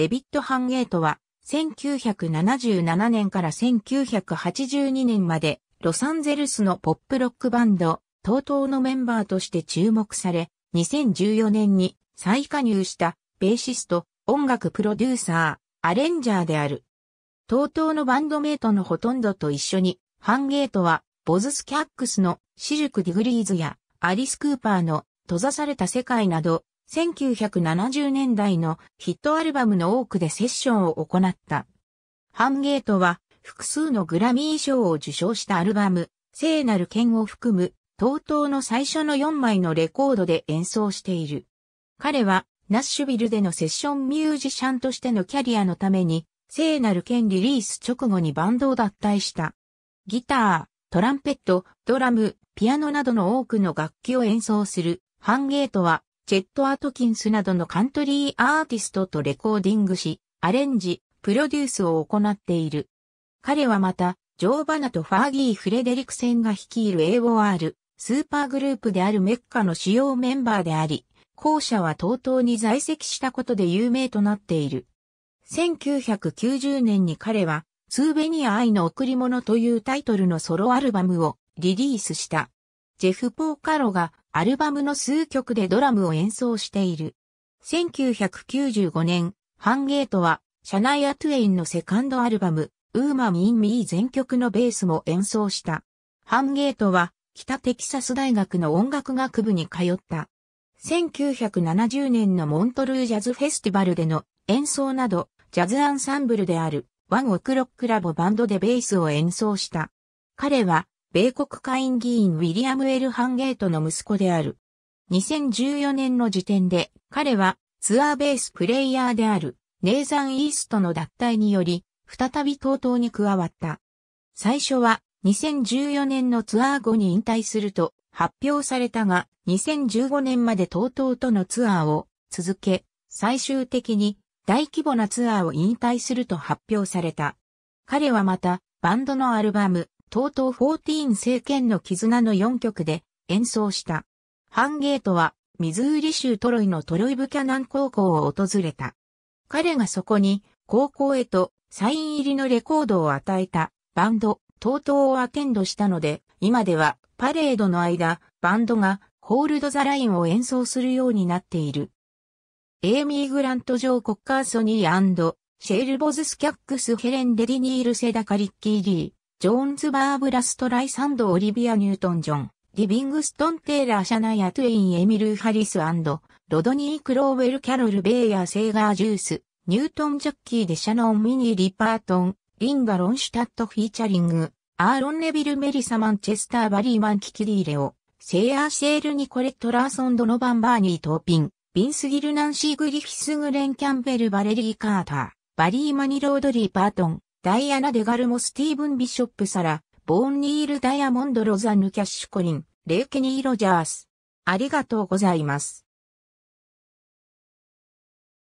デビッド・ハンゲートは、1977年から1982年まで、ロサンゼルスのポップロックバンド、toto のメンバーとして注目され、2014年に再加入したベーシスト、音楽プロデューサー、アレンジャーである。toto のバンドメイトのほとんどと一緒に、ハンゲートは、ボズスキャックスのシルク・ディグリーズやアリス・クーパーの閉ざされた世界など1970年代のヒットアルバムの多くでセッションを行った。ハンゲートは複数のグラミー賞を受賞したアルバム、聖なる剣を含む、とうの最初の4枚のレコードで演奏している。彼はナッシュビルでのセッションミュージシャンとしてのキャリアのために、聖なる剣リリース直後にバンドを脱退した。ギター、トランペット、ドラム、ピアノなどの多くの楽器を演奏する、ハンゲートはチェット・アトキンスなどのカントリーアーティストとレコーディングし、アレンジ、プロデュースを行っている。彼はまた、ジョー・バナとファーギー・フレデリクセンが率いる AOR、スーパーグループであるメッカの主要メンバーであり、後者は東東に在籍したことで有名となっている。1990年に彼は、ツーベニア愛の贈り物というタイトルのソロアルバムをリリースした。ジェフ・ポーカロがアルバムの数曲でドラムを演奏している。1995年、ハンゲートは、シャナイア・トゥエインのセカンドアルバム、ウーマ・ミン・ミー全曲のベースも演奏した。ハンゲートは、北テキサス大学の音楽学部に通った。1970年のモントルージャズフェスティバルでの演奏など、ジャズアンサンブルであるワンオクロックラボバンドでベースを演奏した。彼は米国下院議員ウィリアム・エル・ハンゲートの息子である。2014年の時点で彼はツアーベースプレイヤーであるネイザン・イーストの脱退により再び東東に加わった。最初は2014年のツアー後に引退すると発表されたが2015年まで東東とのツアーを続け最終的に大規模なツアーを引退すると発表された。彼はまたバンドのアルバム東東14政権の絆の4曲で演奏した。ハンゲートは、ミズーリ州トロイのトロイブキャナン高校を訪れた。彼がそこに、高校へとサイン入りのレコードを与えたバンド、東東をアテンドしたので、今ではパレードの間、バンドがホールドザラインを演奏するようになっている。エイミー・グラント・ジョー・コッカーソニーシェール・ボズス・キャックス・ヘレン・デディニール・セダ・カリッキー・リー。ジョーンズバー・ブラスト・ライサンド・オリビア・ニュートン・ジョン、リビングストン・テイラー・シャナヤ・トゥイン・エミル・ハリスアンド、ロドニー・クローウェル・キャロル・ベイヤー・セーガー・ジュース、ニュートン・ジャッキー・デ・シャノン・ミニ・リパートン、リンガ・ロンシュタット・フィーチャリング、アーロン・ネビル・メリサ・マンチェスター・バリー・マン・キキリーレオ、セイアー・シェール・ニコレット・ラーソン・ドノバン・バーニー・トーピン、ビンスギル・ナンシー・グリフィス・グレン・キャンベル・バレリー・カーター、バリー・マニ・ロードリー・パートン、ダイアナ・デガルモ・スティーブン・ビショップ・サラ、ボーン・ニール・ダイヤモンド・ロザンヌ・キャッシュ・コリン、レイケニー・ロジャース。ありがとうございます。